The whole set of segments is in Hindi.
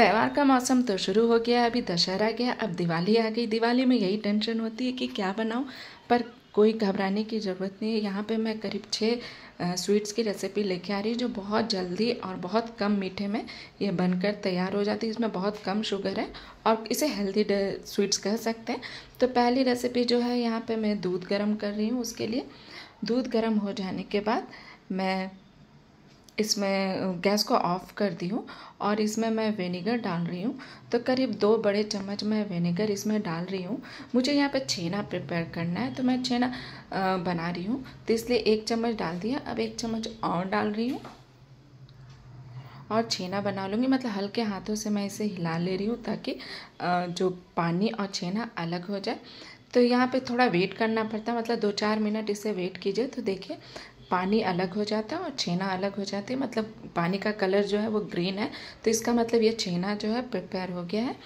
त्यौहार का मौसम तो शुरू हो गया अभी दशहरा गया अब दिवाली आ गई दिवाली में यही टेंशन होती है कि क्या बनाऊँ पर कोई घबराने की ज़रूरत नहीं है यहाँ पे मैं करीब छः स्वीट्स की रेसिपी लेके आ रही हूँ जो बहुत जल्दी और बहुत कम मीठे में ये बनकर तैयार हो जाती है इसमें बहुत कम शुगर है और इसे हेल्दी स्वीट्स कह सकते हैं तो पहली रेसिपी जो है यहाँ पे मैं दूध गर्म कर रही हूँ उसके लिए दूध गर्म हो जाने के बाद मैं इसमें गैस को ऑफ़ कर दी हूँ और इसमें मैं विनेगर डाल रही हूँ तो करीब दो बड़े चम्मच मैं विनेगर इसमें डाल रही हूँ मुझे यहाँ पे छेना प्रिपेयर करना है तो मैं छेना बना रही हूँ तो इसलिए एक चम्मच डाल दिया अब एक चम्मच और डाल रही हूँ और छेना बना लूँगी मतलब हल्के हाथों से मैं इसे हिला ले रही हूँ ताकि जो पानी और छेना अलग हो जाए तो यहाँ पे थोड़ा वेट करना पड़ता है मतलब दो चार मिनट इसे वेट कीजिए तो देखिए पानी अलग हो जाता है और छेना अलग हो जाती है मतलब पानी का कलर जो है वो ग्रीन है तो इसका मतलब ये छेना जो है प्रिपेयर हो गया है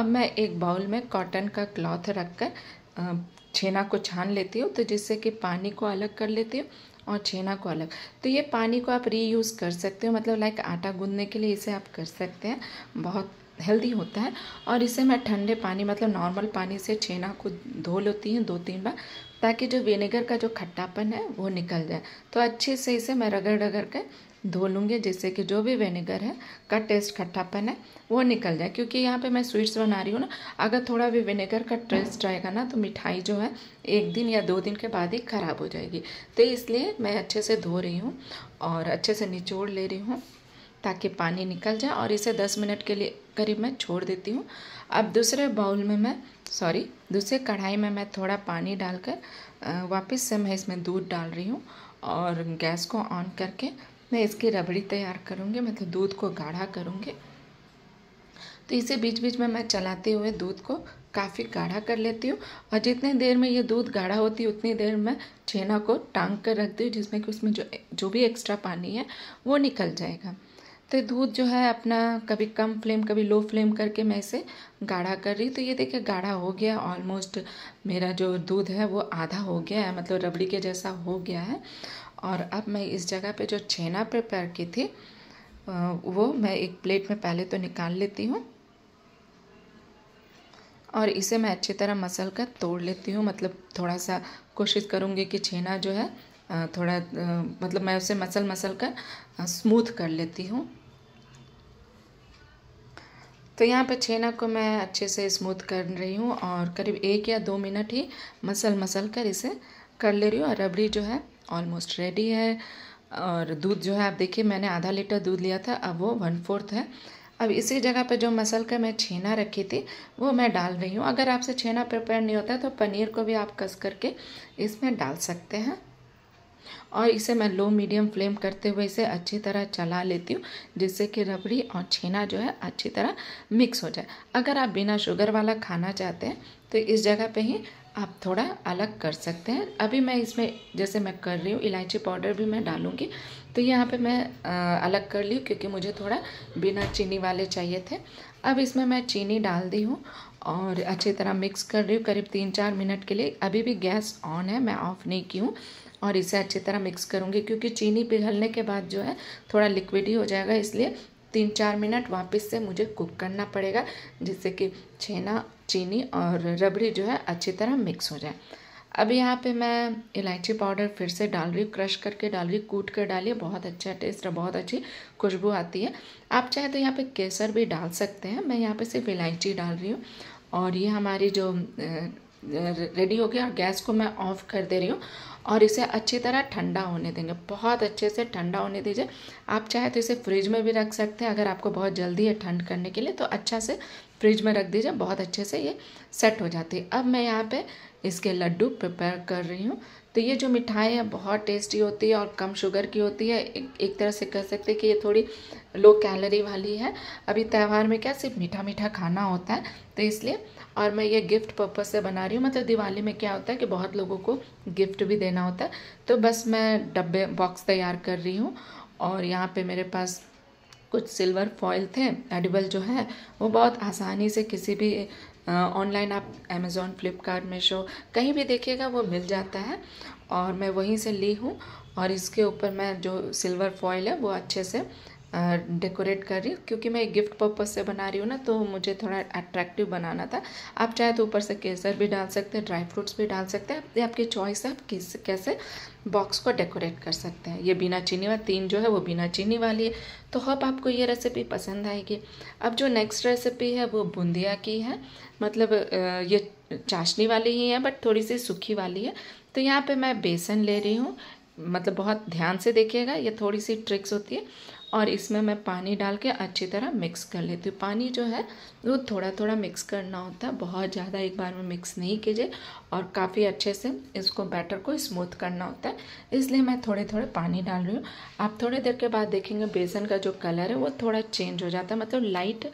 अब मैं एक बाउल में कॉटन का क्लॉथ रख कर छेना को छान लेती हूँ तो जिससे कि पानी को अलग कर लेती हूँ और छेना को अलग तो ये पानी को आप रीयूज़ कर सकते हो मतलब लाइक आटा गूंदने के लिए इसे आप कर सकते हैं बहुत हेल्दी होता है और इसे मैं ठंडे पानी मतलब नॉर्मल पानी से छेना को धो लेती हूँ दो तीन बार ताकि जो विनेगर का जो खट्टापन है वो निकल जाए तो अच्छे से इसे मैं रगड़ रगड़ के धो लूँगी जिससे कि जो भी विनेगर है का टेस्ट खट्टापन है वो निकल जाए क्योंकि यहाँ पे मैं स्वीट्स बना रही हूँ ना अगर थोड़ा भी विनेगर का टेस्ट रहेगा ना तो मिठाई जो है एक दिन या दो दिन के बाद ही ख़राब हो जाएगी तो इसलिए मैं अच्छे से धो रही हूँ और अच्छे से निचोड़ ले रही हूँ ताकि पानी निकल जाए और इसे दस मिनट के लिए करीब मैं छोड़ देती हूँ अब दूसरे बाउल में मैं सॉरी दूसरे कढ़ाई में मैं थोड़ा पानी डालकर वापस से मैं इसमें दूध डाल रही हूँ और गैस को ऑन करके मैं इसकी रबड़ी तैयार करूँगी मतलब दूध को गाढ़ा करूँगी तो इसे बीच बीच में मैं चलाते हुए दूध को काफ़ी गाढ़ा कर लेती हूँ और जितने देर में ये दूध गाढ़ा होती है उतनी देर में छेना को टांग कर रखती हूँ जिसमें कि उसमें जो जो भी एक्स्ट्रा पानी है वो निकल जाएगा तो दूध जो है अपना कभी कम फ्लेम कभी लो फ्लेम करके मैं इसे गाढ़ा कर रही तो ये देखिए गाढ़ा हो गया ऑलमोस्ट मेरा जो दूध है वो आधा हो गया है मतलब रबड़ी के जैसा हो गया है और अब मैं इस जगह पे जो छेना प्रिपेयर की थी वो मैं एक प्लेट में पहले तो निकाल लेती हूँ और इसे मैं अच्छी तरह मसल कर तोड़ लेती हूँ मतलब थोड़ा सा कोशिश करूँगी कि छेना जो है थोड़ा मतलब मैं उसे मसल मसल कर स्मूथ कर लेती हूँ तो यहाँ पे छेना को मैं अच्छे से स्मूथ कर रही हूँ और करीब एक या दो मिनट ही मसल मसल कर इसे कर ले रही हूँ और रबड़ी जो है ऑलमोस्ट रेडी है और दूध जो है आप देखिए मैंने आधा लीटर दूध लिया था अब वो वन फोर्थ है अब इसी जगह पे जो मसल का मैं छेना रखी थी वो मैं डाल रही हूँ अगर आपसे छेना प्रिपेयर नहीं होता है तो पनीर को भी आप कस करके इसमें डाल सकते हैं और इसे मैं लो मीडियम फ्लेम करते हुए इसे अच्छी तरह चला लेती हूँ जिससे कि रबड़ी और छेना जो है अच्छी तरह मिक्स हो जाए अगर आप बिना शुगर वाला खाना चाहते हैं तो इस जगह पे ही आप थोड़ा अलग कर सकते हैं अभी मैं इसमें जैसे मैं कर रही हूँ इलायची पाउडर भी मैं डालूँगी तो यहाँ पे मैं आ, अलग कर ली क्योंकि मुझे थोड़ा बिना चीनी वाले चाहिए थे अब इसमें मैं चीनी डाल दी हूँ और अच्छी तरह मिक्स कर रही हूँ करीब तीन चार मिनट के लिए अभी भी गैस ऑन है मैं ऑफ़ नहीं की हूँ और इसे अच्छी तरह मिक्स करूँगी क्योंकि चीनी पिघलने के बाद जो है थोड़ा लिक्विड ही हो जाएगा इसलिए तीन चार मिनट वापस से मुझे कुक करना पड़ेगा जिससे कि छेना चीनी और रबड़ी जो है अच्छी तरह मिक्स हो जाए अब यहाँ पे मैं इलायची पाउडर फिर से डाल रही हूँ क्रश करके डाल रही हूँ कूट कर डालिए बहुत अच्छा टेस्ट और बहुत अच्छी खुशबू आती है आप चाहे तो यहाँ पे केसर भी डाल सकते हैं मैं यहाँ पे सिर्फ इलायची डाल रही हूँ और ये हमारी जो रेडी हो गया और गैस को मैं ऑफ़ कर दे रही हूँ और इसे अच्छी तरह ठंडा होने देंगे बहुत अच्छे से ठंडा होने दीजिए आप चाहे तो इसे फ्रिज में भी रख सकते हैं अगर आपको बहुत जल्दी है ठंड करने के लिए तो अच्छा से फ्रिज में रख दीजिए बहुत अच्छे से ये सेट हो जाती है अब मैं यहाँ पे इसके लड्डू प्रिपेयर कर रही हूँ तो ये जो मिठाई है बहुत टेस्टी होती है और कम शुगर की होती है एक, एक तरह से कह सकते हैं कि ये थोड़ी लो कैलोरी वाली है अभी त्यौहार में क्या सिर्फ मीठा मीठा खाना होता है तो इसलिए और मैं ये गिफ्ट पर्पज़ से बना रही हूँ मतलब दिवाली में क्या होता है कि बहुत लोगों को गिफ्ट भी देना होता है तो बस मैं डब्बे बॉक्स तैयार कर रही हूँ और यहाँ पर मेरे पास कुछ सिल्वर फॉयल थे एडिबल जो है वो बहुत आसानी से किसी भी ऑनलाइन आप अमेज़ोन फ्लिपकार्ट शो कहीं भी देखिएगा वो मिल जाता है और मैं वहीं से ली हूँ और इसके ऊपर मैं जो सिल्वर फॉयल है वो अच्छे से डेकोरेट कर रही हूँ क्योंकि मैं गिफ्ट पर्पज़ से बना रही हूँ ना तो मुझे थोड़ा अट्रैक्टिव बनाना था आप चाहे तो ऊपर से केसर भी डाल सकते हैं ड्राई फ्रूट्स भी डाल सकते हैं ये आपकी चॉइस है आप किस कैसे बॉक्स को डेकोरेट कर सकते हैं ये बिना चीनी वाली तीन जो है वो बिना चीनी वाली है तो होप आपको ये रेसिपी पसंद आएगी अब जो नेक्स्ट रेसिपी है वो बूंदिया की है मतलब ये चाशनी वाली ही है बट थोड़ी सी सूखी वाली है तो यहाँ पे मैं बेसन ले रही हूँ मतलब बहुत ध्यान से देखिएगा ये थोड़ी सी ट्रिक्स होती है और इसमें मैं पानी डाल के अच्छी तरह मिक्स कर लेती हूँ पानी जो है वो थोड़ा थोड़ा मिक्स करना होता है बहुत ज़्यादा एक बार में मिक्स नहीं कीजिए और काफ़ी अच्छे से इसको बैटर को स्मूथ करना होता है इसलिए मैं थोड़े थोड़े पानी डाल रही हूँ आप थोड़ी देर के बाद देखेंगे बेसन का जो कलर है वो थोड़ा चेंज हो जाता है मतलब लाइट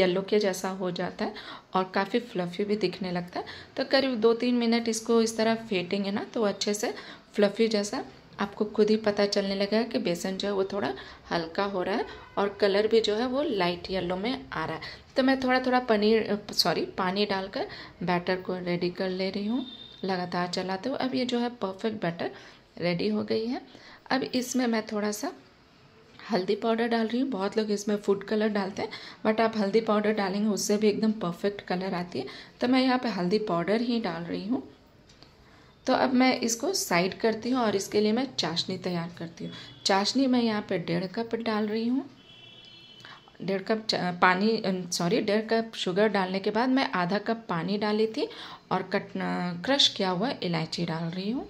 येलो के जैसा हो जाता है और काफ़ी फ्लफ़ी भी दिखने लगता है तो करीब दो तीन मिनट इसको इस तरह फेटेंगे ना तो अच्छे से फ्लफ़ी जैसा आपको खुद ही पता चलने लगा कि बेसन जो है वो थोड़ा हल्का हो रहा है और कलर भी जो है वो लाइट येलो में आ रहा है तो मैं थोड़ा थोड़ा पनीर सॉरी पानी डालकर बैटर को रेडी कर ले रही हूँ लगातार चलाते हुए अब ये जो है परफेक्ट बैटर रेडी हो गई है अब इसमें मैं थोड़ा सा हल्दी पाउडर डाल रही हूँ बहुत लोग इसमें फूड कलर डालते हैं बट आप हल्दी पाउडर डालेंगे उससे भी एकदम परफेक्ट कलर आती है तो मैं यहाँ पे हल्दी पाउडर ही डाल रही हूँ तो अब मैं इसको साइड करती हूँ और इसके लिए मैं चाशनी तैयार करती हूँ चाशनी मैं यहाँ पर डेढ़ कप डाल रही हूँ डेढ़ कप पानी सॉरी डेढ़ कप शुगर डालने के बाद मैं आधा कप पानी डाली थी और कट क्रश किया हुआ इलायची डाल रही हूँ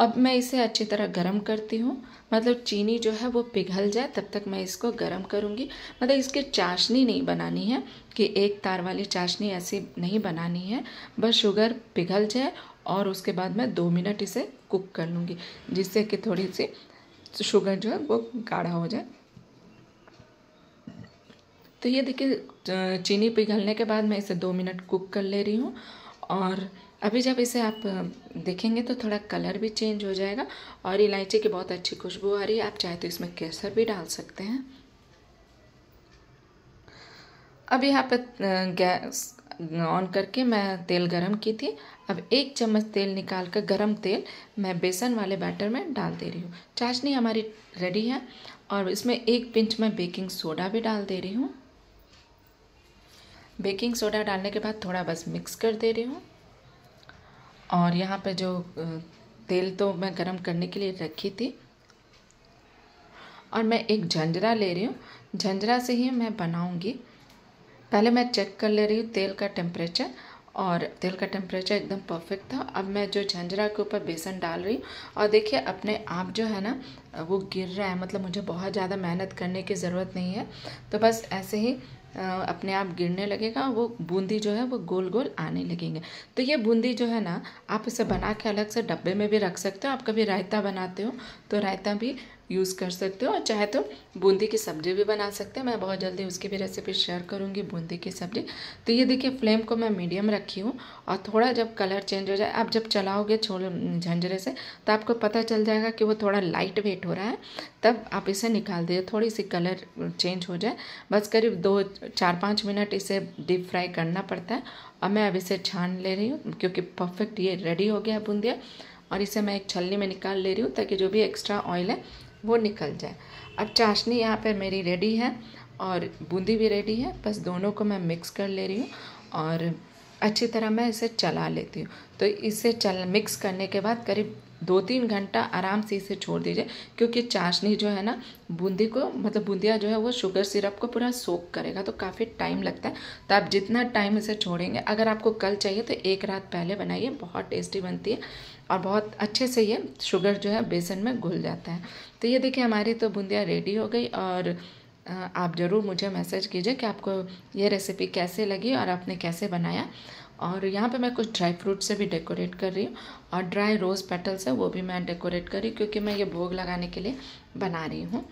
अब मैं इसे अच्छी तरह गर्म करती हूँ मतलब चीनी जो है वो पिघल जाए तब तक मैं इसको गर्म करूँगी मतलब इसके चाशनी नहीं बनानी है कि एक तार वाली चाशनी ऐसी नहीं बनानी है बस शुगर पिघल जाए और उसके बाद मैं दो मिनट इसे कुक कर लूँगी जिससे कि थोड़ी सी शुगर जो है वो गाढ़ा हो जाए तो ये देखिए चीनी पिघलने के बाद मैं इसे दो मिनट कुक कर ले रही हूँ और अभी जब इसे आप देखेंगे तो थोड़ा कलर भी चेंज हो जाएगा और इलायची की बहुत अच्छी खुशबू आ रही है आप चाहे तो इसमें केसर भी डाल सकते हैं अब यहाँ पर गैस ऑन करके मैं तेल गरम की थी अब एक चम्मच तेल निकाल कर गरम तेल मैं बेसन वाले बैटर में डाल दे रही हूँ चाशनी हमारी रेडी है और इसमें एक पिंच मैं बेकिंग सोडा भी डाल दे रही हूँ बेकिंग सोडा डालने के बाद थोड़ा बस मिक्स कर दे रही हूँ और यहाँ पर जो तेल तो मैं गरम करने के लिए रखी थी और मैं एक झंझरा ले रही हूँ झंझरा से ही मैं बनाऊँगी पहले मैं चेक कर ले रही हूँ तेल का टेम्परेचर और तेल का टेम्परेचर एकदम परफेक्ट था अब मैं जो झंझरा के ऊपर बेसन डाल रही हूँ और देखिए अपने आप जो है ना वो गिर रहा है मतलब मुझे बहुत ज़्यादा मेहनत करने की ज़रूरत नहीं है तो बस ऐसे ही अपने आप गिरने लगेगा वो बूंदी जो है वो गोल गोल आने लगेंगे तो ये बूंदी जो है ना आप इसे बना के अलग से डब्बे में भी रख सकते हो आप कभी रायता बनाते हो तो रायता भी यूज़ कर सकते हो और चाहे तो बूंदी की सब्ज़ी भी बना सकते हो मैं बहुत जल्दी उसकी भी रेसिपी शेयर करूँगी बूंदी की सब्ज़ी तो ये देखिए फ्लेम को मैं मीडियम रखी हूँ और थोड़ा जब कलर चेंज हो जाए आप जब चलाओगे छोले झंझरे से तो आपको पता चल जाएगा कि वो थोड़ा लाइट वेट हो रहा है तब आप इसे निकाल दीजिए थोड़ी सी कलर चेंज हो जाए बस करीब दो चार पाँच मिनट इसे डीप फ्राई करना पड़ता है और मैं अब इसे छान ले रही हूँ क्योंकि परफेक्ट ये रेडी हो गया बूंदिया और इसे मैं एक छलनी में निकाल ले रही हूँ ताकि जो भी एक्स्ट्रा ऑयल है वो निकल जाए अब चाशनी यहाँ पर मेरी रेडी है और बूंदी भी रेडी है बस दोनों को मैं मिक्स कर ले रही हूँ और अच्छी तरह मैं इसे चला लेती हूँ तो इसे चल मिक्स करने के बाद करीब दो तीन घंटा आराम से इसे छोड़ दीजिए क्योंकि चाशनी जो है ना बूंदी को मतलब बूंदिया जो है वो शुगर सिरप को पूरा सोक करेगा तो काफ़ी टाइम लगता है तो आप जितना टाइम इसे छोड़ेंगे अगर आपको कल चाहिए तो एक रात पहले बनाइए बहुत टेस्टी बनती है और बहुत अच्छे से ये शुगर जो है बेसन में घुल जाता है तो ये देखिए हमारी तो बूंदिया रेडी हो गई और आप ज़रूर मुझे मैसेज कीजिए कि आपको ये रेसिपी कैसे लगी और आपने कैसे बनाया और यहाँ पे मैं कुछ ड्राई फ्रूट से भी डेकोरेट कर रही हूँ और ड्राई रोज़ पेटल्स है वो भी मैं डेकोरेट कर रही हूँ क्योंकि मैं ये भोग लगाने के लिए बना रही हूँ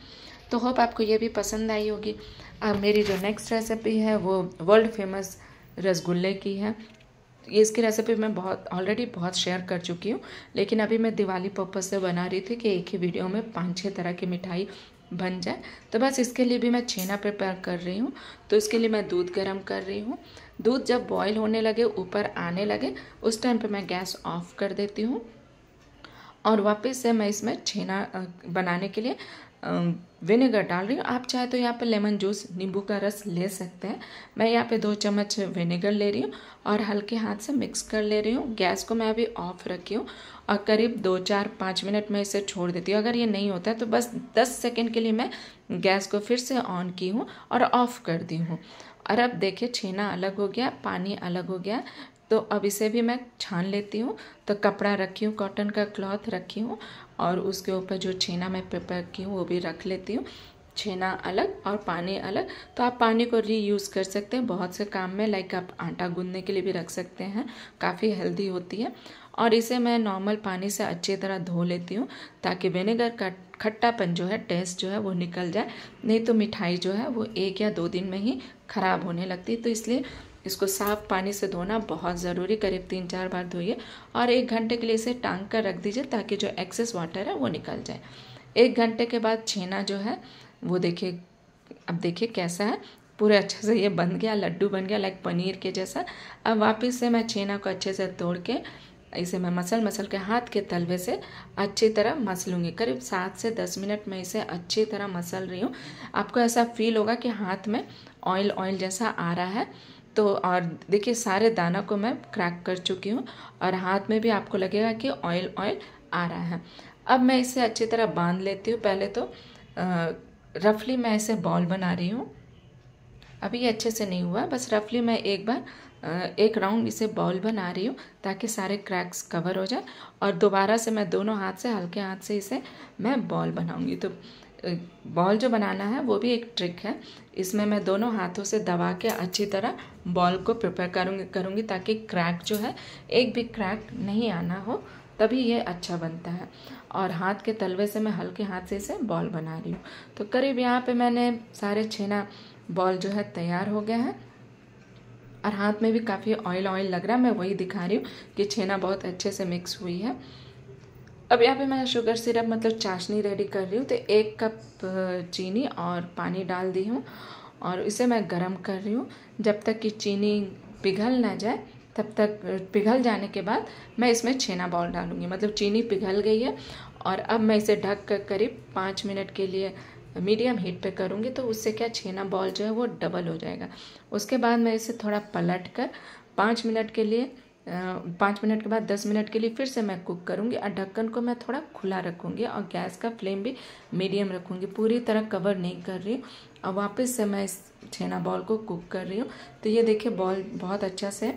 तो होप आपको ये भी पसंद आई होगी अब मेरी जो नेक्स्ट रेसिपी है वो वर्ल्ड फेमस रसगुल्ले की है इसकी रेसिपी मैं बहुत ऑलरेडी बहुत शेयर कर चुकी हूँ लेकिन अभी मैं दिवाली पर्पज़ से बना रही थी कि एक ही वीडियो में पाँच छः तरह की मिठाई बन जाए तो बस इसके लिए भी मैं छेना प्रिपेयर कर रही हूँ तो इसके लिए मैं दूध गर्म कर रही हूँ दूध जब बॉईल होने लगे ऊपर आने लगे उस टाइम पे मैं गैस ऑफ कर देती हूँ और वापस से मैं इसमें छेना बनाने के लिए विनेगर डाल रही हूँ आप चाहे तो यहाँ पे लेमन जूस नींबू का रस ले सकते हैं मैं यहाँ पे दो चम्मच विनेगर ले रही हूँ और हल्के हाथ से मिक्स कर ले रही हूँ गैस को मैं अभी ऑफ रखी हूँ और करीब दो चार पाँच मिनट में इसे छोड़ देती हूँ अगर ये नहीं होता है तो बस दस सेकेंड के लिए मैं गैस को फिर से ऑन की हूँ और ऑफ़ कर दी हूँ और अब देखिए छेना अलग हो गया पानी अलग हो गया तो अब इसे भी मैं छान लेती हूँ तो कपड़ा रखी हूँ कॉटन का क्लॉथ रखी हूँ और उसके ऊपर जो छेना मैं प्रिपेयर की हूँ वो भी रख लेती हूँ छेना अलग और पानी अलग तो आप पानी को रीयूज़ कर सकते हैं बहुत से काम में लाइक आप आटा गूंदने के लिए भी रख सकते हैं काफ़ी हेल्दी होती है और इसे मैं नॉर्मल पानी से अच्छी तरह धो लेती हूँ ताकि विनेगर का खट्टापन जो है टेस्ट जो है वो निकल जाए नहीं तो मिठाई जो है वो एक या दो दिन में ही ख़राब होने लगती तो इसलिए इसको साफ पानी से धोना बहुत ज़रूरी करीब तीन चार बार धोइए और एक घंटे के लिए इसे टांग कर रख दीजिए ताकि जो एक्सेस वाटर है वो निकल जाए एक घंटे के बाद छेना जो है वो देखिए अब देखिए कैसा है पूरे अच्छे से ये बन गया लड्डू बन गया लाइक पनीर के जैसा अब वापस से मैं छेना को अच्छे से तोड़ के इसे मैं मसल मसल के हाथ के तलवे से अच्छी तरह मसलूँगी करीब सात से दस मिनट में इसे अच्छी तरह मसल रही हूँ आपको ऐसा फील होगा कि हाथ में ऑयल ऑयल जैसा आ रहा है तो और देखिए सारे दाना को मैं क्रैक कर चुकी हूँ और हाथ में भी आपको लगेगा कि ऑयल ऑयल आ रहा है अब मैं इसे अच्छी तरह बांध लेती हूँ पहले तो रफली मैं इसे बॉल बना रही हूँ अभी ये अच्छे से नहीं हुआ बस रफली मैं एक बार एक राउंड इसे बॉल बना रही हूँ ताकि सारे क्रैक्स कवर हो जाए और दोबारा से मैं दोनों हाथ से हल्के हाथ से इसे मैं बॉल बनाऊँगी तो बॉल जो बनाना है वो भी एक ट्रिक है इसमें मैं दोनों हाथों से दबा के अच्छी तरह बॉल को प्रिपेयर करूँगी करूँगी ताकि क्रैक जो है एक भी क्रैक नहीं आना हो तभी ये अच्छा बनता है और हाथ के तलवे से मैं हल्के हाथ से इसे बॉल बना रही हूँ तो करीब यहाँ पे मैंने सारे छेना बॉल जो है तैयार हो गया है और हाथ में भी काफ़ी ऑयल ऑयल लग रहा है मैं वही दिखा रही हूँ कि छेना बहुत अच्छे से मिक्स हुई है अब यहाँ पे मैं शुगर सिरप मतलब चाशनी रेडी कर रही हूँ तो एक कप चीनी और पानी डाल दी हूँ और इसे मैं गरम कर रही हूँ जब तक कि चीनी पिघल ना जाए तब तक पिघल जाने के बाद मैं इसमें छेना बॉल डालूँगी मतलब चीनी पिघल गई है और अब मैं इसे ढक कर करीब पाँच मिनट के लिए मीडियम हीट पे करूँगी तो उससे क्या छेना बॉल जो है वो डबल हो जाएगा उसके बाद मैं इसे थोड़ा पलट कर पाँच मिनट के लिए पाँच मिनट के बाद दस मिनट के लिए फिर से मैं कुक करूँगी और ढक्कन को मैं थोड़ा खुला रखूँगी और गैस का फ्लेम भी मीडियम रखूँगी पूरी तरह कवर नहीं कर रही और वापस से मैं इस छेना बॉल को कुक कर रही हूँ तो ये देखिए बॉल बहुत अच्छा से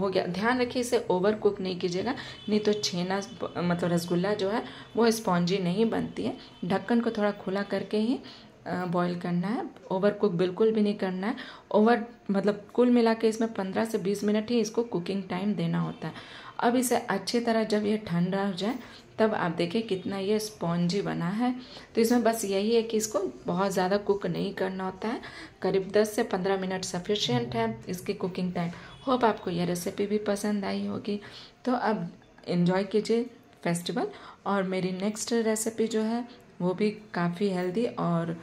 हो गया ध्यान रखिए इसे ओवर कुक नहीं कीजिएगा नहीं तो छेना मतलब रसगुल्ला जो है वो स्पॉन्जी नहीं बनती है ढक्कन को थोड़ा खुला करके ही बॉईल करना है ओवर कुक बिल्कुल भी नहीं करना है ओवर मतलब कुल मिला के इसमें पंद्रह से बीस मिनट ही इसको कुकिंग टाइम देना होता है अब इसे अच्छी तरह जब ये ठंडा हो जाए तब आप देखिए कितना ये स्पॉन्जी बना है तो इसमें बस यही है कि इसको बहुत ज़्यादा कुक नहीं करना होता है करीब 10 से 15 मिनट सफिशियंट है इसकी कुकिंग टाइम होप आपको यह रेसिपी भी पसंद आई होगी तो अब इन्जॉय कीजिए फेस्टिवल और मेरी नेक्स्ट रेसिपी जो है वो भी काफ़ी हेल्दी और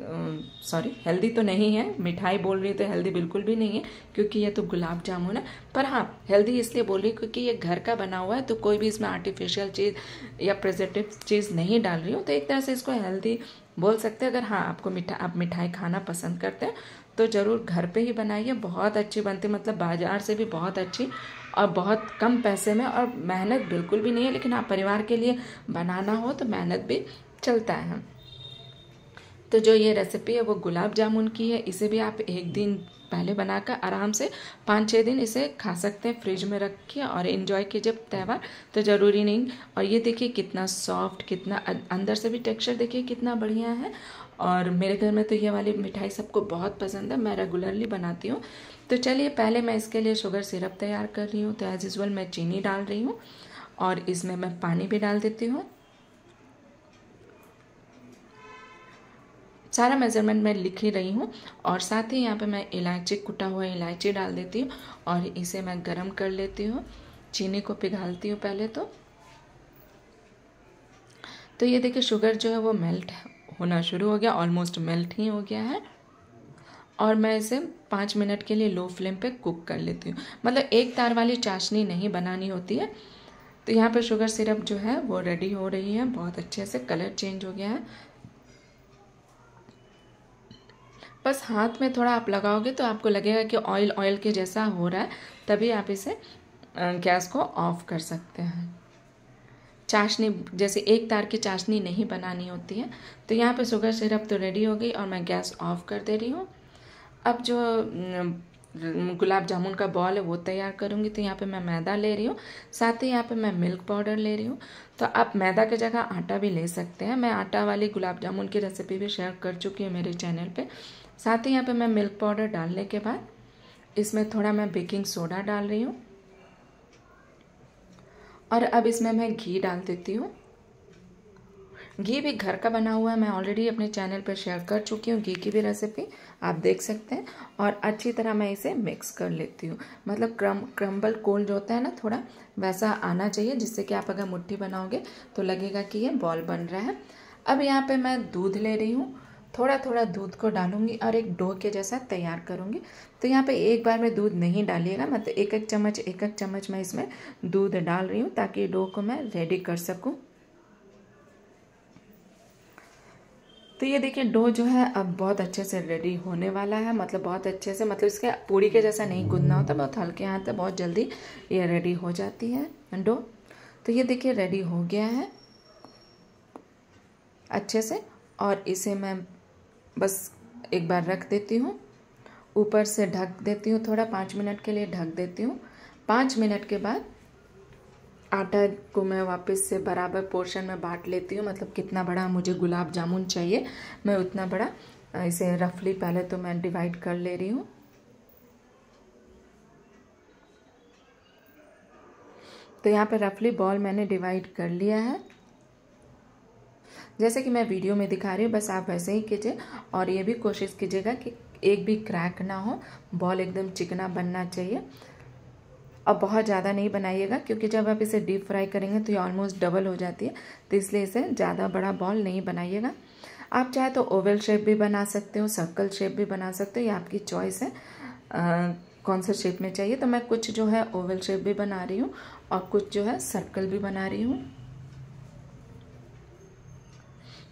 सॉरी हेल्दी तो नहीं है मिठाई बोल रही तो हेल्दी बिल्कुल भी नहीं है क्योंकि ये तो गुलाब जामुन है पर हाँ हेल्दी इसलिए बोल रही क्योंकि ये घर का बना हुआ है तो कोई भी इसमें आर्टिफिशियल चीज़ या प्रेजेंटिव चीज़ नहीं डाल रही हूँ तो एक तरह से इसको हेल्दी बोल सकते हैं अगर हाँ आपको मिठा आप मिठाई खाना पसंद करते हैं तो ज़रूर घर पे ही बनाइए बहुत अच्छी बनती मतलब बाजार से भी बहुत अच्छी और बहुत कम पैसे में और मेहनत बिल्कुल भी नहीं है लेकिन आप हाँ, परिवार के लिए बनाना हो तो मेहनत भी चलता है तो जो ये रेसिपी है वो गुलाब जामुन की है इसे भी आप एक दिन पहले बनाकर आराम से पाँच छः दिन इसे खा सकते हैं फ्रिज में रख के और इन्जॉय कीजिए त्यौहार तो ज़रूरी नहीं और ये देखिए कितना सॉफ्ट कितना अं-, अंदर से भी टेक्सचर देखिए कितना बढ़िया है और मेरे घर में तो ये वाली मिठाई सबको बहुत पसंद है मैं रेगुलरली बनाती हूँ तो चलिए पहले मैं इसके लिए शुगर सिरप तैयार कर रही हूँ तो एज़ यूज़ल मैं चीनी डाल रही हूँ और इसमें मैं पानी भी डाल देती हूँ सारा मेज़रमेंट मैं लिख ही रही हूँ और साथ ही यहाँ पे मैं इलायची कुटा हुआ इलायची डाल देती हूँ और इसे मैं गरम कर लेती हूँ चीनी को पिघालती हूँ पहले तो तो ये देखिए शुगर जो है वो मेल्ट होना शुरू हो गया ऑलमोस्ट मेल्ट ही हो गया है और मैं इसे पाँच मिनट के लिए लो फ्लेम पे कुक कर लेती हूँ मतलब एक तार वाली चाशनी नहीं बनानी होती है तो यहाँ पे शुगर सिरप जो है वो रेडी हो रही है बहुत अच्छे से कलर चेंज हो गया है बस हाथ में थोड़ा आप लगाओगे तो आपको लगेगा कि ऑयल ऑयल के जैसा हो रहा है तभी आप इसे गैस को ऑफ कर सकते हैं चाशनी जैसे एक तार की चाशनी नहीं बनानी होती है तो यहाँ पे शुगर सिरप तो रेडी हो गई और मैं गैस ऑफ कर दे रही हूँ अब जो गुलाब जामुन का बॉल है वो तैयार करूँगी तो यहाँ पे मैं मैदा ले रही हूँ साथ ही यहाँ पे मैं मिल्क पाउडर ले रही हूँ तो आप मैदा की जगह आटा भी ले सकते हैं मैं आटा वाली गुलाब जामुन की रेसिपी भी शेयर कर चुकी हूँ मेरे चैनल पर साथ ही यहाँ पे मैं मिल्क पाउडर डालने के बाद इसमें थोड़ा मैं बेकिंग सोडा डाल रही हूँ और अब इसमें मैं घी डाल देती हूँ घी भी घर का बना हुआ है मैं ऑलरेडी अपने चैनल पर शेयर कर चुकी हूँ घी की भी रेसिपी आप देख सकते हैं और अच्छी तरह मैं इसे मिक्स कर लेती हूँ मतलब क्रम क्रम्बल कोल्ड होता है ना थोड़ा वैसा आना चाहिए जिससे कि आप अगर मुट्ठी बनाओगे तो लगेगा कि ये बॉल बन रहा है अब यहाँ पे मैं दूध ले रही हूँ थोड़ा थोड़ा दूध को डालूंगी और एक डो के जैसा तैयार करूँगी तो यहाँ पे एक बार में दूध नहीं डालिएगा मतलब एक एक चम्मच एक एक चम्मच मैं इसमें दूध डाल रही हूँ ताकि डो को मैं रेडी कर सकूँ तो ये देखिए डो जो है अब बहुत अच्छे से रेडी होने वाला है मतलब बहुत अच्छे से मतलब इसके पूरी के जैसा नहीं गूंदना होता बहुत हल्के हाथ है बहुत जल्दी ये रेडी हो जाती है डो तो ये देखिए रेडी हो गया है अच्छे से और इसे मैं बस एक बार रख देती हूँ ऊपर से ढक देती हूँ थोड़ा पाँच मिनट के लिए ढक देती हूँ पाँच मिनट के बाद आटा को मैं वापस से बराबर पोर्शन में बांट लेती हूँ मतलब कितना बड़ा मुझे गुलाब जामुन चाहिए मैं उतना बड़ा इसे रफली पहले तो मैं डिवाइड कर ले रही हूँ तो यहाँ पर रफली बॉल मैंने डिवाइड कर लिया है जैसे कि मैं वीडियो में दिखा रही हूँ बस आप वैसे ही कीजिए और ये भी कोशिश कीजिएगा कि एक भी क्रैक ना हो बॉल एकदम चिकना बनना चाहिए और बहुत ज़्यादा नहीं बनाइएगा क्योंकि जब आप इसे डीप फ्राई करेंगे तो ये ऑलमोस्ट डबल हो जाती है तो इसलिए इसे ज़्यादा बड़ा बॉल नहीं बनाइएगा आप चाहे तो ओवल शेप भी बना सकते हो सर्कल शेप भी बना सकते हो ये आपकी चॉइस है आ, कौन सा शेप में चाहिए तो मैं कुछ जो है ओवल शेप भी बना रही हूँ और कुछ जो है सर्कल भी बना रही हूँ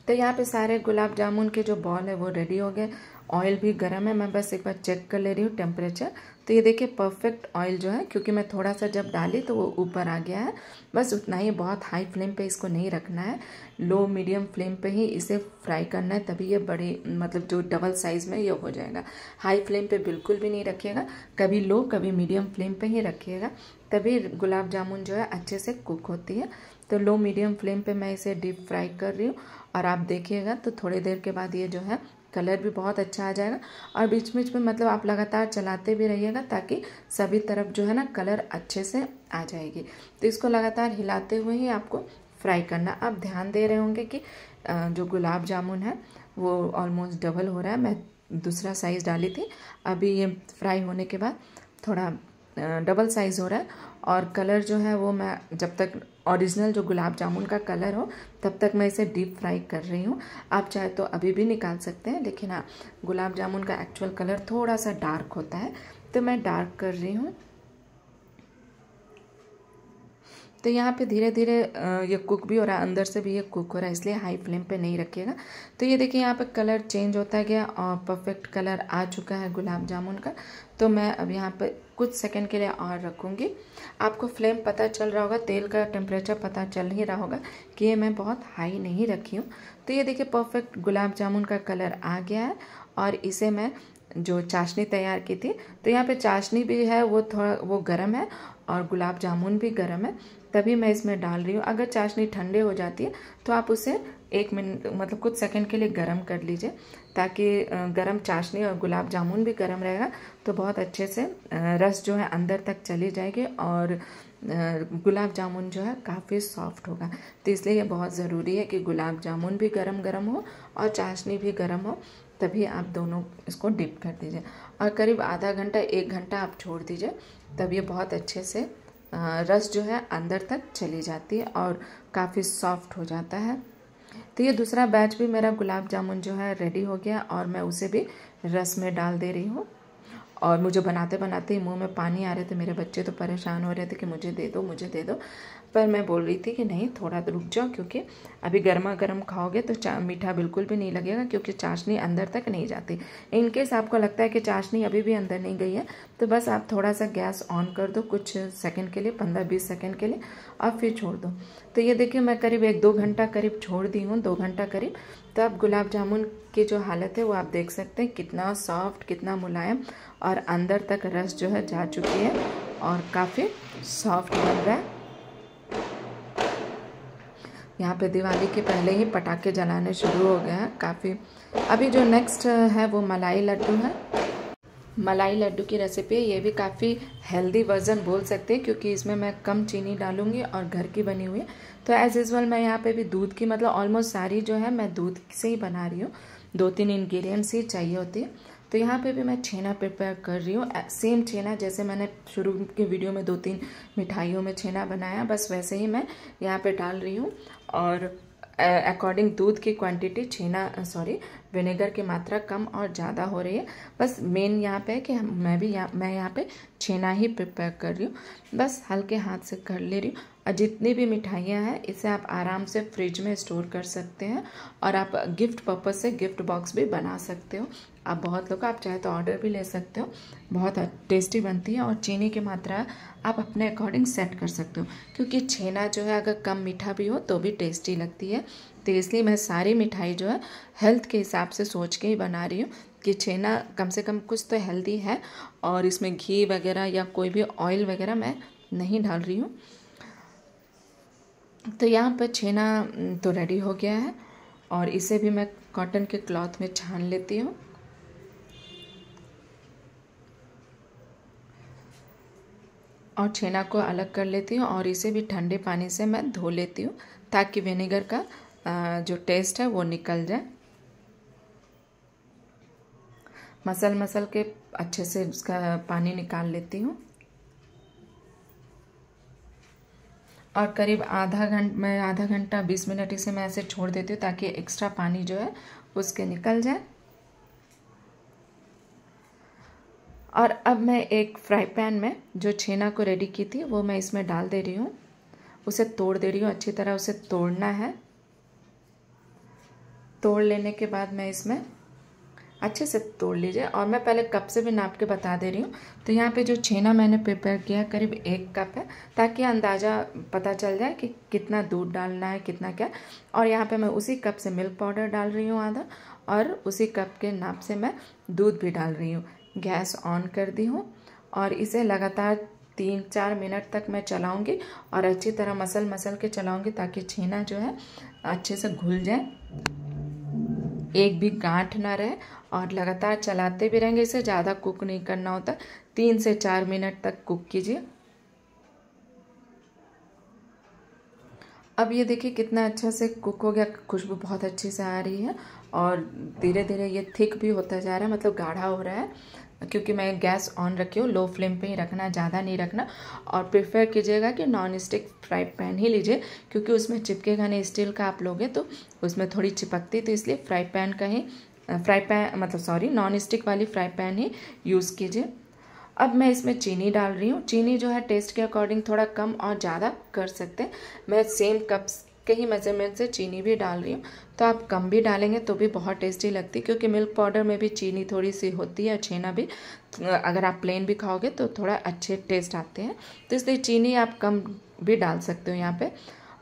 तो यहाँ पे सारे गुलाब जामुन के जो बॉल है वो रेडी हो गए ऑयल भी गर्म है मैं बस एक बार चेक कर ले रही हूँ टेम्परेचर तो ये देखिए परफेक्ट ऑयल जो है क्योंकि मैं थोड़ा सा जब डाली तो वो ऊपर आ गया है बस उतना ही बहुत हाई फ्लेम पे इसको नहीं रखना है लो मीडियम फ्लेम पे ही इसे फ्राई करना है तभी ये बड़े मतलब जो डबल साइज़ में ये हो जाएगा हाई फ्लेम पर बिल्कुल भी नहीं रखिएगा कभी लो कभी मीडियम फ्लेम पर ही रखिएगा तभी गुलाब जामुन जो है अच्छे से कुक होती है तो लो मीडियम फ्लेम पर मैं इसे डीप फ्राई कर रही हूँ और आप देखिएगा तो थोड़ी देर के बाद ये जो है कलर भी बहुत अच्छा आ जाएगा और बीच बीच में मतलब आप लगातार चलाते भी रहिएगा ताकि सभी तरफ जो है ना कलर अच्छे से आ जाएगी तो इसको लगातार हिलाते हुए ही आपको फ्राई करना आप ध्यान दे रहे होंगे कि जो गुलाब जामुन है वो ऑलमोस्ट डबल हो रहा है मैं दूसरा साइज़ डाली थी अभी ये फ्राई होने के बाद थोड़ा डबल साइज़ हो रहा है और कलर जो है वो मैं जब तक ओरिजिनल जो गुलाब जामुन का कलर हो तब तक मैं इसे डीप फ्राई कर रही हूँ आप चाहे तो अभी भी निकाल सकते हैं लेकिन हाँ गुलाब जामुन का एक्चुअल कलर थोड़ा सा डार्क होता है तो मैं डार्क कर रही हूँ तो यहाँ पे धीरे धीरे ये कुक भी हो रहा है अंदर से भी ये कुक हो रहा है इसलिए हाई फ्लेम पे नहीं रखिएगा तो ये देखिए यहाँ पे कलर चेंज होता गया और परफेक्ट कलर आ चुका है गुलाब जामुन का तो मैं अब यहाँ पर कुछ सेकंड के लिए और रखूँगी आपको फ्लेम पता चल रहा होगा तेल का टेम्परेचर पता चल ही रहा होगा कि ये मैं बहुत हाई नहीं रखी हूँ तो ये देखिए परफेक्ट गुलाब जामुन का कलर आ गया है और इसे मैं जो चाशनी तैयार की थी तो यहाँ पे चाशनी भी है वो थोड़ा वो गर्म है और गुलाब जामुन भी गर्म है तभी मैं इसमें डाल रही हूँ अगर चाशनी ठंडे हो जाती है तो आप उसे एक मिनट मतलब कुछ सेकंड के लिए गर्म कर लीजिए ताकि गरम चाशनी और गुलाब जामुन भी गरम रहेगा तो बहुत अच्छे से रस जो है अंदर तक चली जाएगी और गुलाब जामुन जो है काफ़ी सॉफ्ट होगा तो इसलिए ये बहुत ज़रूरी है कि गुलाब जामुन भी गरम गरम हो और चाशनी भी गरम हो तभी आप दोनों इसको डिप कर दीजिए और करीब आधा घंटा एक घंटा आप छोड़ दीजिए तब ये बहुत अच्छे से रस जो है अंदर तक चली जाती है और काफ़ी सॉफ्ट हो जाता है तो ये दूसरा बैच भी मेरा गुलाब जामुन जो है रेडी हो गया और मैं उसे भी रस में डाल दे रही हूँ और मुझे बनाते बनाते ही मुँह में पानी आ रहे थे मेरे बच्चे तो परेशान हो रहे थे कि मुझे दे दो मुझे दे दो पर मैं बोल रही थी कि नहीं थोड़ा तो रुक जाओ क्योंकि अभी गर्मा गर्म खाओगे तो मीठा बिल्कुल भी नहीं लगेगा क्योंकि चाशनी अंदर तक नहीं जाती इनकेस आपको लगता है कि चाशनी अभी भी अंदर नहीं गई है तो बस आप थोड़ा सा गैस ऑन कर दो कुछ सेकंड के लिए पंद्रह बीस सेकंड के लिए और फिर छोड़ दो तो ये देखिए मैं करीब एक दो घंटा करीब छोड़ दी हूँ दो घंटा करीब तब गुलाब जामुन की जो हालत है वो आप देख सकते हैं कितना सॉफ्ट कितना मुलायम और अंदर तक रस जो है जा चुकी है और काफ़ी सॉफ्ट बन रहा है यहाँ पे दिवाली के पहले ही पटाखे जलाने शुरू हो गए हैं काफ़ी अभी जो नेक्स्ट है वो मलाई लड्डू है मलाई लड्डू की रेसिपी ये भी काफ़ी हेल्दी वर्जन बोल सकते हैं क्योंकि इसमें मैं कम चीनी डालूंगी और घर की बनी हुई तो एज़ यूज़ल मैं यहाँ पे भी दूध की मतलब ऑलमोस्ट सारी जो है मैं दूध से ही बना रही हूँ दो तीन इन्ग्रीडियंट्स ही चाहिए होते हैं तो यहाँ पे भी मैं छेना प्रिपेयर कर रही हूँ सेम छेना जैसे मैंने शुरू के वीडियो में दो तीन मिठाइयों में छेना बनाया बस वैसे ही मैं यहाँ पर डाल रही हूँ और अकॉर्डिंग दूध की क्वांटिटी छेना सॉरी विनेगर की मात्रा कम और ज़्यादा हो रही है बस मेन यहाँ पे है कि मैं भी यहाँ मैं यहाँ पे छेना ही प्रिपेयर कर रही हूँ बस हल्के हाथ से कर ले रही हूँ और जितनी भी मिठाइयाँ हैं इसे आप आराम से फ्रिज में स्टोर कर सकते हैं और आप गिफ्ट पर्पज़ से गिफ्ट बॉक्स भी बना सकते हो आप बहुत लोग आप चाहे तो ऑर्डर भी ले सकते हो बहुत टेस्टी बनती है और चीनी की मात्रा आप अपने अकॉर्डिंग सेट कर सकते हो क्योंकि छेना जो है अगर कम मीठा भी हो तो भी टेस्टी लगती है तो इसलिए मैं सारी मिठाई जो है हेल्थ के हिसाब से सोच के ही बना रही हूँ कि छेना कम से कम कुछ तो हेल्दी है और इसमें घी वगैरह या कोई भी ऑयल वगैरह मैं नहीं डाल रही हूँ तो यहाँ पर छेना तो रेडी हो गया है और इसे भी मैं कॉटन के क्लॉथ में छान लेती हूँ और छेना को अलग कर लेती हूँ और इसे भी ठंडे पानी से मैं धो लेती हूँ ताकि विनेगर का जो टेस्ट है वो निकल जाए मसल मसल के अच्छे से उसका पानी निकाल लेती हूँ और करीब आधा घंट मैं आधा घंटा बीस मिनट इसे मैं ऐसे छोड़ देती हूँ ताकि एक्स्ट्रा पानी जो है उसके निकल जाए और अब मैं एक फ्राई पैन में जो छेना को रेडी की थी वो मैं इसमें डाल दे रही हूँ उसे तोड़ दे रही हूँ अच्छी तरह उसे तोड़ना है तोड़ लेने के बाद मैं इसमें अच्छे से तोड़ लीजिए और मैं पहले कप से भी नाप के बता दे रही हूँ तो यहाँ पे जो छेना मैंने प्रिपेयर किया है करीब एक कप है ताकि अंदाज़ा पता चल जाए कि कितना दूध डालना है कितना क्या और यहाँ पे मैं उसी कप से मिल्क पाउडर डाल रही हूँ आधा और उसी कप के नाप से मैं दूध भी डाल रही हूँ गैस ऑन कर दी हूँ और इसे लगातार तीन चार मिनट तक मैं चलाऊँगी और अच्छी तरह मसल मसल के चलाऊँगी ताकि छेना जो है अच्छे से घुल जाए एक भी गांठ ना रहे और लगातार चलाते भी रहेंगे इसे ज़्यादा कुक नहीं करना होता तीन से चार मिनट तक कुक कीजिए अब ये देखिए कितना अच्छा से कुक हो गया खुशबू बहुत अच्छे से आ रही है और धीरे धीरे ये थिक भी होता जा रहा है मतलब गाढ़ा हो रहा है क्योंकि मैं गैस ऑन रखी हूँ लो फ्लेम पे ही रखना ज़्यादा नहीं रखना और प्रिफ़र कीजिएगा कि नॉन स्टिक फ्राई पैन ही लीजिए क्योंकि उसमें चिपकेगा नहीं स्टील का आप लोगे तो उसमें थोड़ी चिपकती तो इसलिए फ्राई पैन का ही फ्राई पैन मतलब सॉरी नॉन स्टिक वाली फ्राई पैन ही यूज़ कीजिए अब मैं इसमें चीनी डाल रही हूँ चीनी जो है टेस्ट के अकॉर्डिंग थोड़ा कम और ज़्यादा कर सकते हैं मैं सेम कप्स के ही मेजरमेंट से चीनी भी डाल रही हूँ तो आप कम भी डालेंगे तो भी बहुत टेस्टी लगती है क्योंकि मिल्क पाउडर में भी चीनी थोड़ी सी होती है छेना भी तो अगर आप प्लेन भी खाओगे तो थोड़ा अच्छे टेस्ट आते हैं तो इसलिए चीनी आप कम भी डाल सकते हो यहाँ पर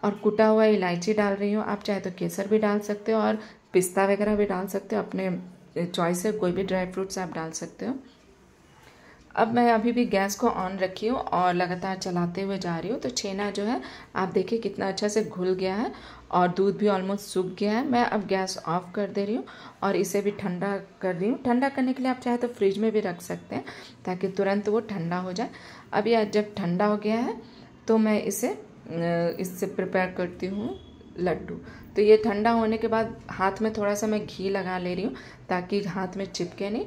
और कुटा हुआ इलायची डाल रही हूँ आप चाहे तो केसर भी डाल सकते हो और पिस्ता वगैरह भी डाल सकते हो अपने चॉइस से कोई भी ड्राई फ्रूट्स आप डाल सकते हो अब मैं अभी भी गैस को ऑन रखी हूँ और लगातार चलाते हुए जा रही हूँ तो छेना जो है आप देखिए कितना अच्छा से घुल गया है और दूध भी ऑलमोस्ट सूख गया है मैं अब गैस ऑफ कर दे रही हूँ और इसे भी ठंडा कर रही हूँ ठंडा करने के लिए आप चाहे तो फ्रिज में भी रख सकते हैं ताकि तुरंत वो ठंडा हो जाए अब यह जब ठंडा हो गया है तो मैं इसे इससे प्रिपेयर करती हूँ लड्डू तो ये ठंडा होने के बाद हाथ में थोड़ा सा मैं घी लगा ले रही हूँ ताकि हाथ में चिपके नहीं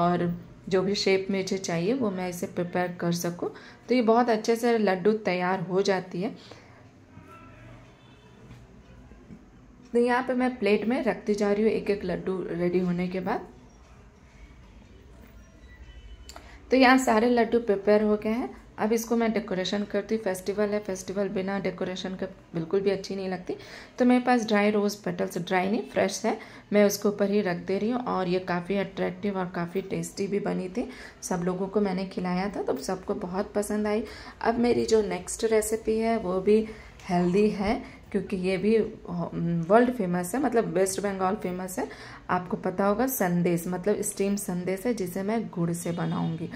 और जो भी शेप मुझे चाहिए वो मैं इसे प्रिपेयर कर सकूँ तो ये बहुत अच्छे से लड्डू तैयार हो जाती है तो यहाँ पे मैं प्लेट में रखती जा रही हूँ एक एक लड्डू रेडी होने के बाद तो यहाँ सारे लड्डू प्रिपेयर हो गए हैं अब इसको मैं डेकोरेशन करती फेस्टिवल है फेस्टिवल बिना डेकोरेशन के बिल्कुल भी अच्छी नहीं लगती तो मेरे पास ड्राई रोज़ पेटल्स ड्राई नहीं फ्रेश है मैं उसके ऊपर ही रख दे रही हूँ और ये काफ़ी अट्रैक्टिव और काफ़ी टेस्टी भी बनी थी सब लोगों को मैंने खिलाया था तो सबको बहुत पसंद आई अब मेरी जो नेक्स्ट रेसिपी है वो भी हेल्दी है क्योंकि ये भी वर्ल्ड हम्म, फेमस है मतलब वेस्ट बंगाल फेमस है आपको पता होगा संदेश मतलब स्टीम संदेश है जिसे मैं गुड़ से बनाऊंगी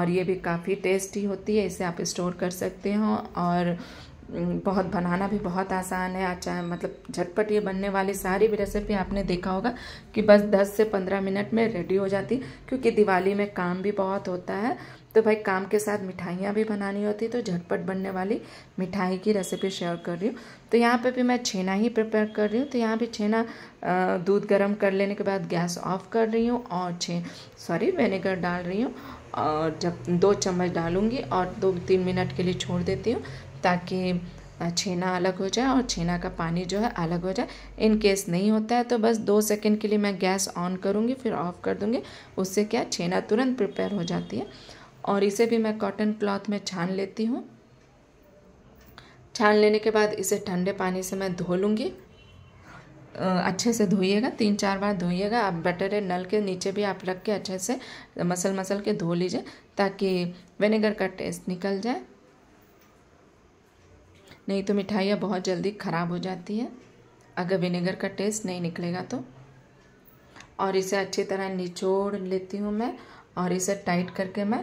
और ये भी काफ़ी टेस्टी होती है इसे आप स्टोर कर सकते हो और हम्म, बहुत बनाना भी बहुत आसान है अच्छा मतलब झटपट ये बनने वाली सारी भी रेसिपी आपने देखा होगा कि बस 10 से 15 मिनट में रेडी हो जाती क्योंकि दिवाली में काम भी बहुत होता है तो भाई काम के साथ मिठाइयाँ भी बनानी होती तो झटपट बनने वाली मिठाई की रेसिपी शेयर कर रही हूँ तो यहाँ पे भी मैं छेना ही प्रिपेयर कर रही हूँ तो यहाँ भी छेना दूध गर्म कर लेने के बाद गैस ऑफ कर रही हूँ और छे सॉरी विनेगर डाल रही हूँ और जब दो चम्मच डालूंगी और दो तीन मिनट के लिए छोड़ देती हूँ ताकि छेना अलग हो जाए और छेना का पानी जो है अलग हो जाए इन केस नहीं होता है तो बस दो सेकंड के लिए मैं गैस ऑन करूँगी फिर ऑफ़ कर दूँगी उससे क्या छेना तुरंत प्रिपेयर हो जाती है और इसे भी मैं कॉटन क्लॉथ में छान लेती हूँ छान लेने के बाद इसे ठंडे पानी से मैं धो लूँगी अच्छे से धोइएगा तीन चार बार धोइएगा आप बेटर है नल के नीचे भी आप रख के अच्छे से मसल मसल के धो लीजिए ताकि विनेगर का टेस्ट निकल जाए नहीं तो मिठाइयाँ बहुत जल्दी ख़राब हो जाती है अगर विनेगर का टेस्ट नहीं निकलेगा तो और इसे अच्छी तरह निचोड़ लेती हूँ मैं और इसे टाइट करके मैं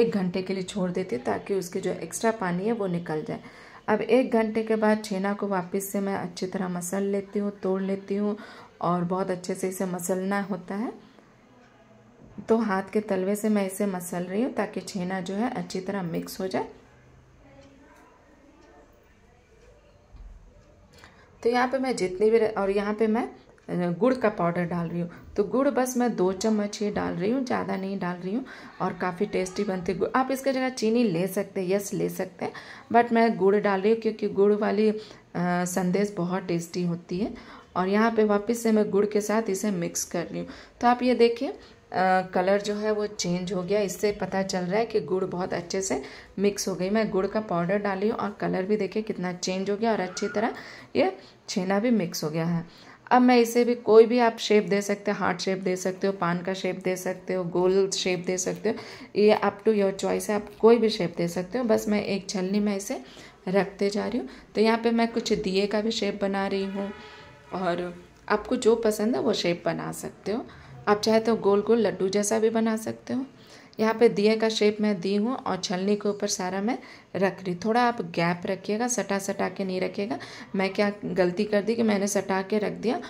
एक घंटे के लिए छोड़ देती हूँ ताकि उसके जो एक्स्ट्रा पानी है वो निकल जाए अब एक घंटे के बाद छेना को वापस से मैं अच्छी तरह मसल लेती हूँ तोड़ लेती हूँ और बहुत अच्छे से इसे मसलना होता है तो हाथ के तलवे से मैं इसे मसल रही हूँ ताकि छेना जो है अच्छी तरह मिक्स हो जाए तो यहाँ पे मैं जितनी भी और यहाँ पे मैं गुड़ का पाउडर डाल रही हूँ तो गुड़ बस मैं दो चम्मच ही डाल रही हूँ ज़्यादा नहीं डाल रही हूँ और काफ़ी टेस्टी बनती है आप इसके जगह चीनी ले सकते हैं यस ले सकते हैं बट मैं गुड़ डाल रही हूँ क्योंकि गुड़ वाली आ, संदेश बहुत टेस्टी होती है और यहाँ पे वापस से मैं गुड़ के साथ इसे मिक्स कर रही हूँ तो आप ये देखिए कलर जो है वो चेंज हो गया इससे पता चल रहा है कि गुड़ बहुत अच्छे से मिक्स हो गई मैं गुड़ का पाउडर डाली हूँ और कलर भी देखिए कितना चेंज हो गया और अच्छी तरह ये छेना भी मिक्स हो गया है अब मैं इसे भी कोई भी आप शेप दे सकते हो हार्ट शेप दे सकते हो पान का शेप दे सकते हो गोल शेप दे सकते हो ये अप टू योर चॉइस है आप कोई भी शेप दे सकते हो बस मैं एक छलनी में इसे रखते जा रही हूँ तो यहाँ पे मैं कुछ दिए का भी शेप बना रही हूँ और आपको जो पसंद है वो शेप बना सकते हो आप चाहे तो गोल गोल लड्डू जैसा भी बना सकते हो यहाँ पे दिए का शेप मैं दी हूँ और छलनी के ऊपर सारा मैं रख रही थोड़ा आप गैप रखिएगा सटा सटा के नहीं रखिएगा मैं क्या गलती कर दी कि मैंने सटा के रख दिया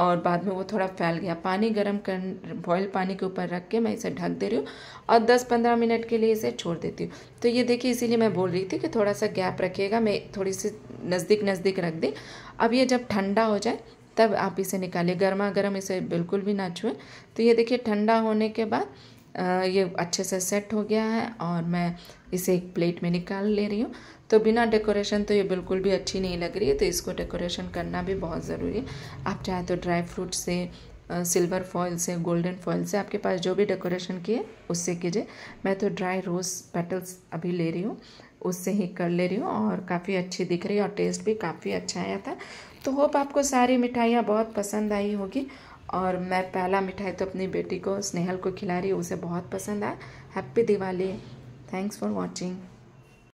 और बाद में वो थोड़ा फैल गया पानी गर्म कर बॉयल पानी के ऊपर रख के मैं इसे ढक दे रही हूँ और 10-15 मिनट के लिए इसे छोड़ देती हूँ तो ये देखिए इसीलिए मैं बोल रही थी कि थोड़ा सा गैप रखिएगा मैं थोड़ी सी नज़दीक नज़दीक रख दी अब ये जब ठंडा हो जाए तब आप इसे निकालिए गर्मा गर्म इसे बिल्कुल भी ना छुए तो ये देखिए ठंडा होने के बाद ये अच्छे से सेट हो गया है और मैं इसे एक प्लेट में निकाल ले रही हूँ तो बिना डेकोरेशन तो ये बिल्कुल भी अच्छी नहीं लग रही है तो इसको डेकोरेशन करना भी बहुत ज़रूरी है आप चाहे तो ड्राई फ्रूट से सिल्वर फॉइल से गोल्डन फॉइल से आपके पास जो भी डेकोरेशन किए उससे कीजिए मैं तो ड्राई रोज़ पेटल्स अभी ले रही हूँ उससे ही कर ले रही हूँ और काफ़ी अच्छी दिख रही है और टेस्ट भी काफ़ी अच्छा आया था तो होप आपको सारी मिठाइयाँ बहुत पसंद आई होगी और मैं पहला मिठाई तो अपनी बेटी को स्नेहल को खिला रही उसे बहुत पसंद आया happy Diwali thanks for watching